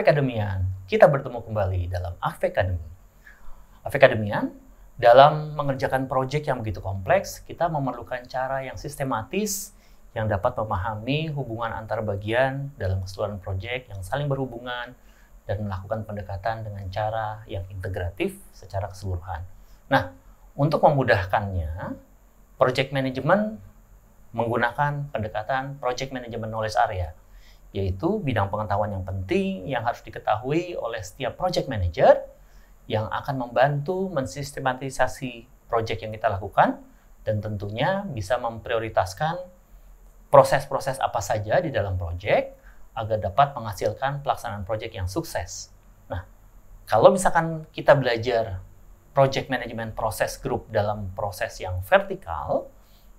Akademian, kita bertemu kembali dalam Afekademi. Afekademian, dalam mengerjakan proyek yang begitu kompleks, kita memerlukan cara yang sistematis yang dapat memahami hubungan antar bagian dalam keseluruhan proyek yang saling berhubungan dan melakukan pendekatan dengan cara yang integratif secara keseluruhan. Nah, untuk memudahkannya, project management menggunakan pendekatan project management knowledge area yaitu bidang pengetahuan yang penting yang harus diketahui oleh setiap project manager yang akan membantu mensistematisasi project yang kita lakukan dan tentunya bisa memprioritaskan proses-proses apa saja di dalam project agar dapat menghasilkan pelaksanaan project yang sukses. Nah, kalau misalkan kita belajar project management proses grup dalam proses yang vertikal,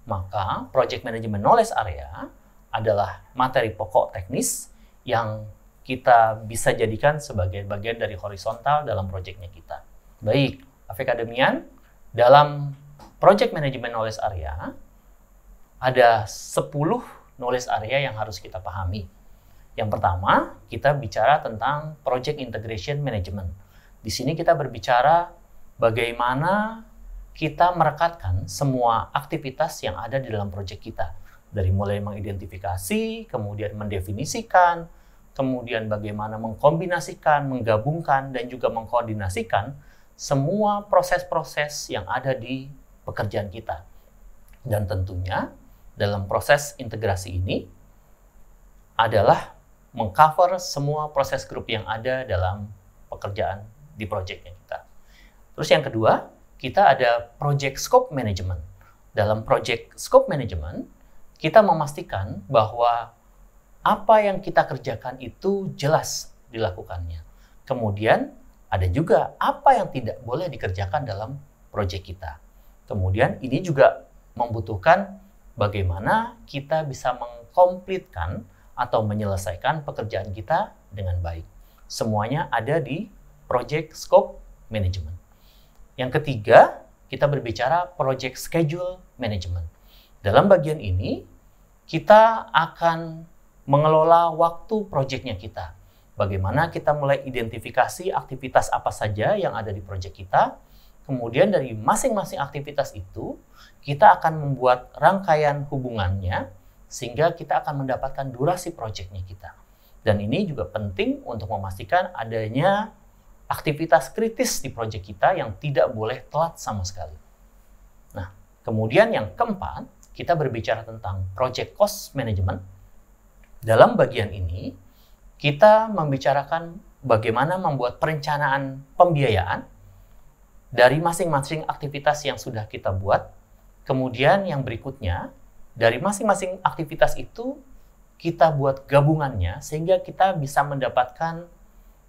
maka project management knowledge area adalah materi pokok teknis yang kita bisa jadikan sebagai bagian dari horizontal dalam proyeknya kita. Baik, Afek Akademian, dalam project management knowledge area, ada 10 knowledge area yang harus kita pahami. Yang pertama, kita bicara tentang project integration management. Di sini kita berbicara bagaimana kita merekatkan semua aktivitas yang ada di dalam proyek kita. Dari mulai mengidentifikasi, kemudian mendefinisikan, kemudian bagaimana mengkombinasikan, menggabungkan, dan juga mengkoordinasikan semua proses-proses yang ada di pekerjaan kita. Dan tentunya dalam proses integrasi ini adalah mengcover semua proses grup yang ada dalam pekerjaan di proyeknya kita. Terus yang kedua, kita ada project scope management. Dalam project scope management, kita memastikan bahwa apa yang kita kerjakan itu jelas dilakukannya. Kemudian ada juga apa yang tidak boleh dikerjakan dalam proyek kita. Kemudian ini juga membutuhkan bagaimana kita bisa mengkomplitkan atau menyelesaikan pekerjaan kita dengan baik. Semuanya ada di project scope management. Yang ketiga, kita berbicara project schedule management. Dalam bagian ini, kita akan mengelola waktu proyeknya kita. Bagaimana kita mulai identifikasi aktivitas apa saja yang ada di proyek kita. Kemudian dari masing-masing aktivitas itu, kita akan membuat rangkaian hubungannya sehingga kita akan mendapatkan durasi proyeknya kita. Dan ini juga penting untuk memastikan adanya aktivitas kritis di proyek kita yang tidak boleh telat sama sekali. Nah, kemudian yang keempat, kita berbicara tentang project cost management. Dalam bagian ini, kita membicarakan bagaimana membuat perencanaan pembiayaan dari masing-masing aktivitas yang sudah kita buat. Kemudian yang berikutnya, dari masing-masing aktivitas itu kita buat gabungannya sehingga kita bisa mendapatkan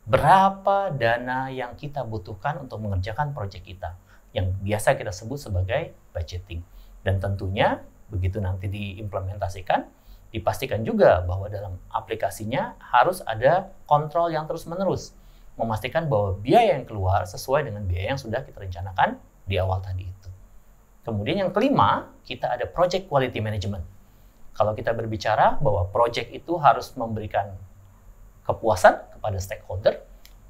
berapa dana yang kita butuhkan untuk mengerjakan proyek kita yang biasa kita sebut sebagai budgeting. Dan tentunya begitu nanti diimplementasikan, dipastikan juga bahwa dalam aplikasinya harus ada kontrol yang terus-menerus, memastikan bahwa biaya yang keluar sesuai dengan biaya yang sudah kita rencanakan di awal tadi itu. Kemudian yang kelima, kita ada project quality management. Kalau kita berbicara bahwa project itu harus memberikan kepuasan kepada stakeholder,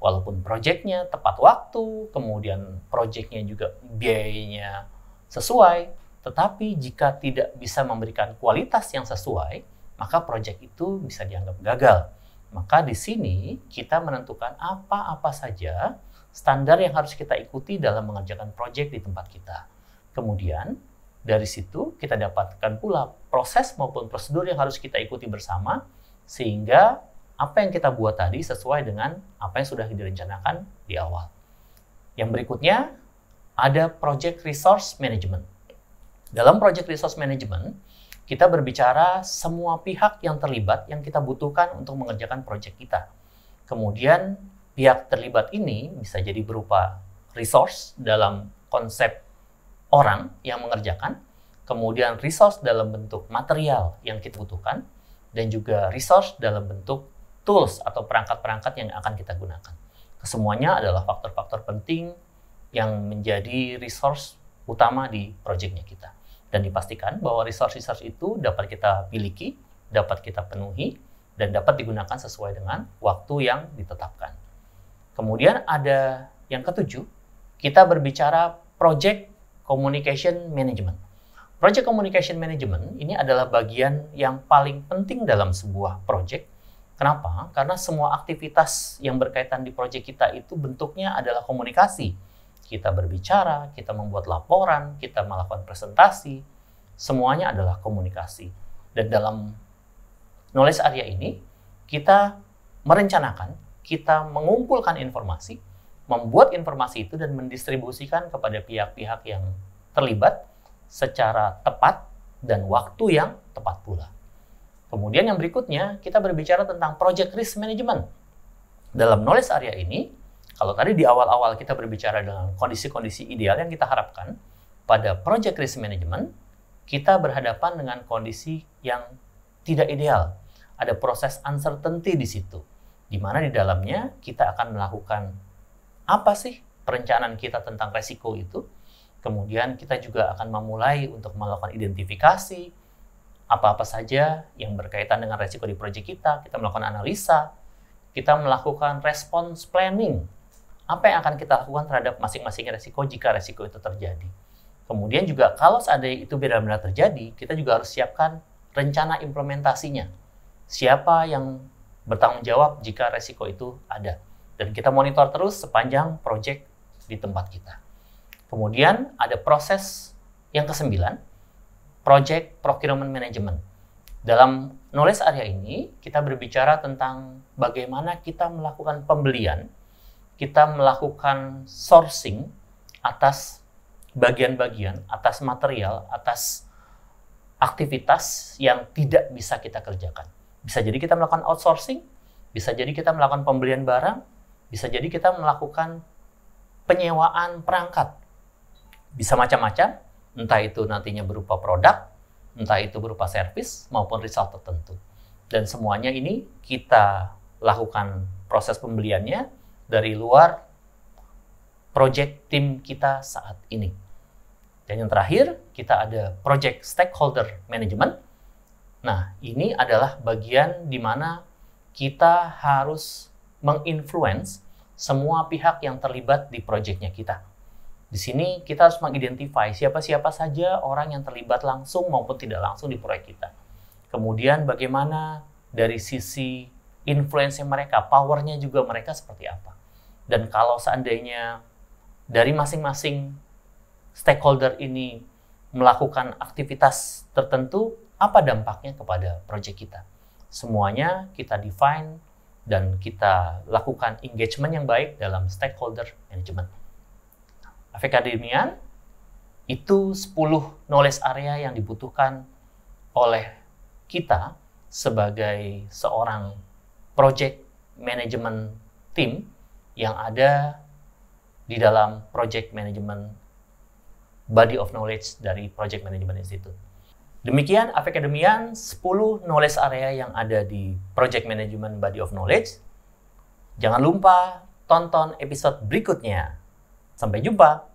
walaupun projectnya tepat waktu, kemudian projectnya juga biayanya sesuai, tetapi jika tidak bisa memberikan kualitas yang sesuai, maka proyek itu bisa dianggap gagal. Maka di sini kita menentukan apa-apa saja standar yang harus kita ikuti dalam mengerjakan proyek di tempat kita. Kemudian dari situ kita dapatkan pula proses maupun prosedur yang harus kita ikuti bersama sehingga apa yang kita buat tadi sesuai dengan apa yang sudah direncanakan di awal. Yang berikutnya ada project resource management. Dalam project resource management, kita berbicara semua pihak yang terlibat yang kita butuhkan untuk mengerjakan project kita. Kemudian pihak terlibat ini bisa jadi berupa resource dalam konsep orang yang mengerjakan, kemudian resource dalam bentuk material yang kita butuhkan, dan juga resource dalam bentuk tools atau perangkat-perangkat yang akan kita gunakan. Kesemuanya adalah faktor-faktor penting yang menjadi resource utama di projectnya kita dan dipastikan bahwa resource-resource itu dapat kita miliki, dapat kita penuhi, dan dapat digunakan sesuai dengan waktu yang ditetapkan. Kemudian ada yang ketujuh, kita berbicara project communication management. Project communication management ini adalah bagian yang paling penting dalam sebuah project. Kenapa? Karena semua aktivitas yang berkaitan di project kita itu bentuknya adalah komunikasi kita berbicara, kita membuat laporan, kita melakukan presentasi, semuanya adalah komunikasi. Dan dalam knowledge area ini, kita merencanakan, kita mengumpulkan informasi, membuat informasi itu dan mendistribusikan kepada pihak-pihak yang terlibat secara tepat dan waktu yang tepat pula. Kemudian yang berikutnya, kita berbicara tentang project risk management. Dalam knowledge area ini, kalau tadi di awal-awal kita berbicara dengan kondisi-kondisi ideal yang kita harapkan, pada project risk management, kita berhadapan dengan kondisi yang tidak ideal. Ada proses uncertainty di situ, di mana di dalamnya kita akan melakukan apa sih perencanaan kita tentang resiko itu. Kemudian kita juga akan memulai untuk melakukan identifikasi apa-apa saja yang berkaitan dengan resiko di proyek kita. Kita melakukan analisa, kita melakukan response planning apa yang akan kita lakukan terhadap masing-masing resiko jika resiko itu terjadi. Kemudian juga kalau seandainya itu benar-benar terjadi, kita juga harus siapkan rencana implementasinya. Siapa yang bertanggung jawab jika resiko itu ada. Dan kita monitor terus sepanjang proyek di tempat kita. Kemudian ada proses yang kesembilan, project procurement management. Dalam knowledge area ini, kita berbicara tentang bagaimana kita melakukan pembelian kita melakukan sourcing atas bagian-bagian, atas material, atas aktivitas yang tidak bisa kita kerjakan. Bisa jadi kita melakukan outsourcing, bisa jadi kita melakukan pembelian barang, bisa jadi kita melakukan penyewaan perangkat. Bisa macam-macam, entah itu nantinya berupa produk, entah itu berupa servis maupun result tertentu. Dan semuanya ini kita lakukan proses pembeliannya, dari luar project tim kita saat ini. Dan yang terakhir, kita ada project stakeholder management. Nah, ini adalah bagian di mana kita harus menginfluence semua pihak yang terlibat di projectnya kita. Di sini kita harus mengidentify siapa-siapa saja orang yang terlibat langsung maupun tidak langsung di proyek kita. Kemudian bagaimana dari sisi influence mereka, powernya juga mereka seperti apa. Dan kalau seandainya dari masing-masing stakeholder ini melakukan aktivitas tertentu, apa dampaknya kepada proyek kita? Semuanya kita define dan kita lakukan engagement yang baik dalam stakeholder management. Afrika Demian itu 10 knowledge area yang dibutuhkan oleh kita sebagai seorang project management team yang ada di dalam project management body of knowledge dari Project Management Institute. Demikian Academian 10 knowledge area yang ada di Project Management Body of Knowledge. Jangan lupa tonton episode berikutnya. Sampai jumpa.